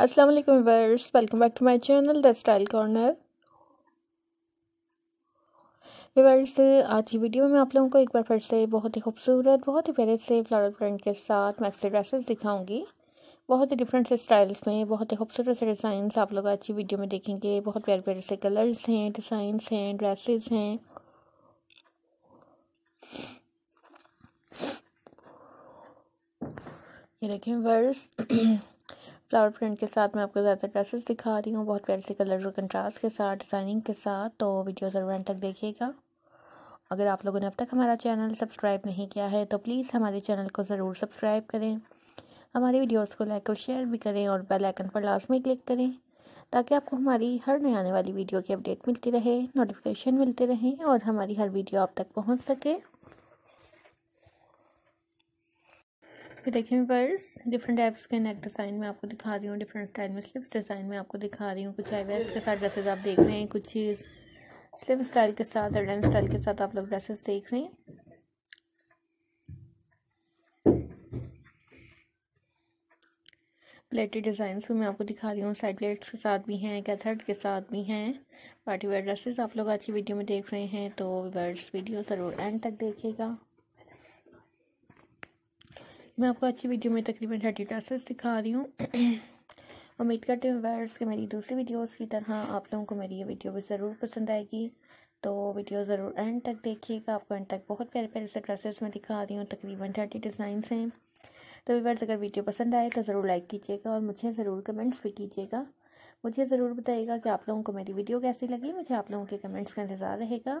अस्सलाम वालेकुम viewers welcome back to my channel the style corner viewers आज की वीडियो में आप लोगों को एक बार फिर से बहुत ही खूबसूरत बहुत ही प्यारे से फ्लावर प्रिंट के साथ मैक्सी ड्रेसेस दिखाऊंगी बहुत ही डिफरेंट से स्टाइल्स में बहुत ही खूबसूरत से डिजाइन आप लोग आज की वीडियो में देखेंगे बहुत प्यारे प्यारे से कलर्स हैं डिज़ाइंस हैं ड्रेसेस हैं ये देखें वर्स फ्लावर प्रिंट के साथ मैं आपको ज़्यादा ड्रेसेस दिखा रही हूँ बहुत प्यारे से कलर्स और कंट्रास्ट के साथ डिज़ाइनिंग के साथ तो वीडियो ज़रूर एंड तक देखिएगा अगर आप लोगों ने अब तक हमारा चैनल सब्सक्राइब नहीं किया है तो प्लीज़ हमारे चैनल को ज़रूर सब्सक्राइब करें हमारे वीडियोज़ को लाइक और शेयर भी करें और बेल आइकन पर लास्ट में क्लिक करें ताकि आपको हमारी हर नए आने वाली वीडियो की अपडेट मिलती रहे नोटिफिकेशन मिलते रहें और हमारी हर वीडियो आप तक पहुंच सके फिर देखिए मैं पर्स डिफरेंट टाइप्स के नेक डिज़ाइन में आपको दिखा रही हूँ डिफरेंट स्टाइल में स्लिप्स डिज़ाइन में आपको दिखा रही हूँ कुछ आईवेस के साथ ड्रेसेस आप देख रहे हैं कुछ स्लिप स्टाइल के साथ और स्टाइल के साथ आप लोग ड्रेसेस देख रहे हैं प्लेटेड डिजाइन भी मैं आपको दिखा रही हूँ साइड प्लेट्स के साथ भी हैं कैथर्ड के साथ भी हैं पार्टी वेयर ड्रेसेस आप लोग आज की वीडियो में देख रहे हैं तो वर्ड्स वीडियो ज़रूर एंड तक देखिएगा मैं आपको अच्छी वीडियो में तकरीबन थर्टी ड्रेसेस दिखा रही हूँ उम्मीद करती हूँ वायरस के मेरी दूसरी वीडियोस की तरह आप लोगों को मेरी ये वीडियो भी ज़रूर पसंद आएगी तो वीडियो ज़रूर एंड तक देखिएगा आपको एंड तक बहुत प्यारे प्यारे से ड्रेसेस मैं दिखा रही हूँ तकरीबन थर्टी डिज़ाइंस हैं तो वीवर्स अगर वीडियो पसंद आए तो ज़रूर लाइक कीजिएगा और मुझे ज़रूर कमेंट्स भी कीजिएगा मुझे ज़रूर बताइएगा कि आप लोगों को मेरी वीडियो कैसी लगी मुझे आप लोगों के कमेंट्स का इंतज़ार रहेगा